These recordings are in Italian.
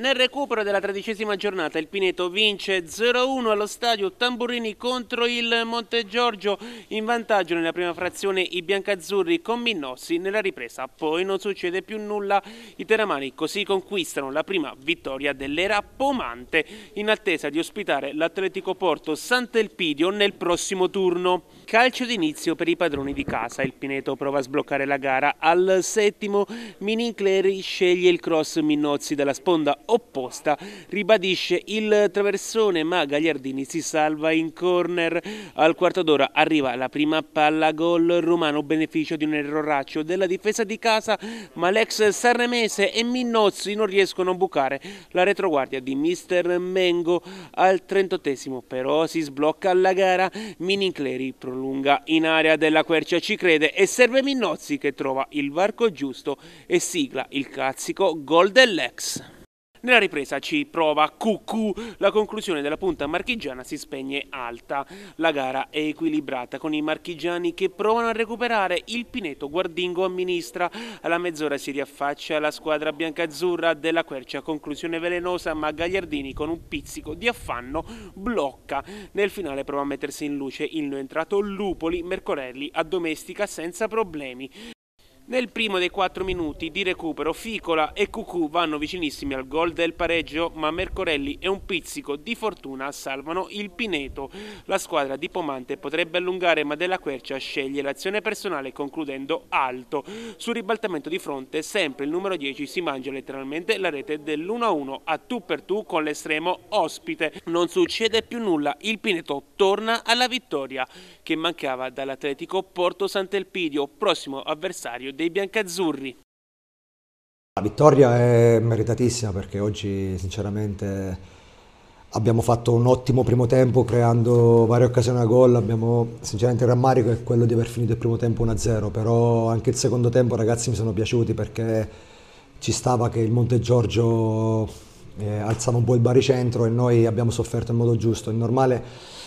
Nel recupero della tredicesima giornata il Pineto vince 0-1 allo stadio Tamburini contro il Monte Giorgio in vantaggio nella prima frazione i biancazzurri con Minnossi nella ripresa poi non succede più nulla i teramani così conquistano la prima vittoria dell'era pomante in attesa di ospitare l'Atletico Porto Sant'Elpidio nel prossimo turno calcio d'inizio per i padroni di casa il Pineto prova a sbloccare la gara al settimo Minincleri sceglie il cross Minnozzi dalla sponda opposta, ribadisce il traversone ma Gagliardini si salva in corner. Al quarto d'ora arriva la prima palla gol romano, beneficio di un erroraccio della difesa di casa ma l'ex Sanremese e Minozzi non riescono a bucare la retroguardia di mister Mengo. Al 38 però si sblocca la gara, Minincleri prolunga in area della Quercia ci crede e serve Minozzi che trova il varco giusto e sigla il cazzico gol dell'ex. Nella ripresa ci prova Cucù, la conclusione della punta marchigiana si spegne alta. La gara è equilibrata con i marchigiani che provano a recuperare il Pineto Guardingo a ministra. Alla mezz'ora si riaffaccia la squadra biancazzurra della Quercia, conclusione velenosa ma Gagliardini con un pizzico di affanno blocca. Nel finale prova a mettersi in luce il no entrato Lupoli, Mercorelli addomestica senza problemi. Nel primo dei 4 minuti di recupero Ficola e Cucù vanno vicinissimi al gol del pareggio, ma Mercorelli e un pizzico di fortuna salvano il Pineto. La squadra di Pomante potrebbe allungare, ma Della Quercia sceglie l'azione personale concludendo alto. Sul ribaltamento di fronte, sempre il numero 10 si mangia letteralmente la rete dell'1-1 a tu per tu con l'estremo ospite. Non succede più nulla, il Pineto torna alla vittoria che mancava dall'Atletico Porto Sant'Elpidio, prossimo avversario di dei biancazzurri. La vittoria è meritatissima perché oggi sinceramente abbiamo fatto un ottimo primo tempo creando varie occasioni a gol, abbiamo sinceramente il rammarico è quello di aver finito il primo tempo 1-0, però anche il secondo tempo ragazzi mi sono piaciuti perché ci stava che il Monte Giorgio eh, alzava un po' il baricentro e noi abbiamo sofferto in modo giusto, è normale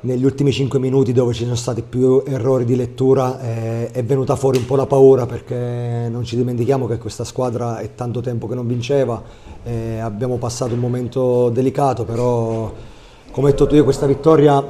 negli ultimi 5 minuti dove ci sono stati più errori di lettura eh, è venuta fuori un po' la paura perché non ci dimentichiamo che questa squadra è tanto tempo che non vinceva, eh, abbiamo passato un momento delicato, però come ho detto io questa vittoria,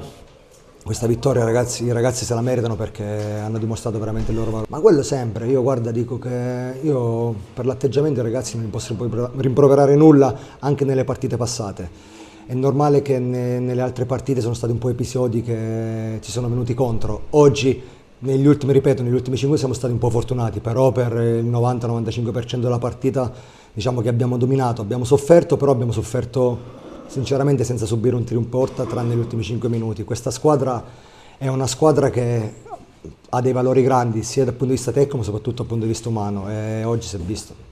questa vittoria ragazzi, i ragazzi se la meritano perché hanno dimostrato veramente il loro valore. Ma quello sempre, io guarda dico che io per l'atteggiamento i ragazzi non li posso rimproverare nulla anche nelle partite passate. È normale che ne, nelle altre partite sono stati un po' episodi che ci sono venuti contro. Oggi, negli ultimi, ripeto, negli ultimi 5 siamo stati un po' fortunati, però per il 90-95% della partita diciamo che abbiamo dominato, abbiamo sofferto, però abbiamo sofferto sinceramente senza subire un tiro in porta tranne gli ultimi 5 minuti. Questa squadra è una squadra che ha dei valori grandi sia dal punto di vista tecnico ma soprattutto dal punto di vista umano e oggi si è visto.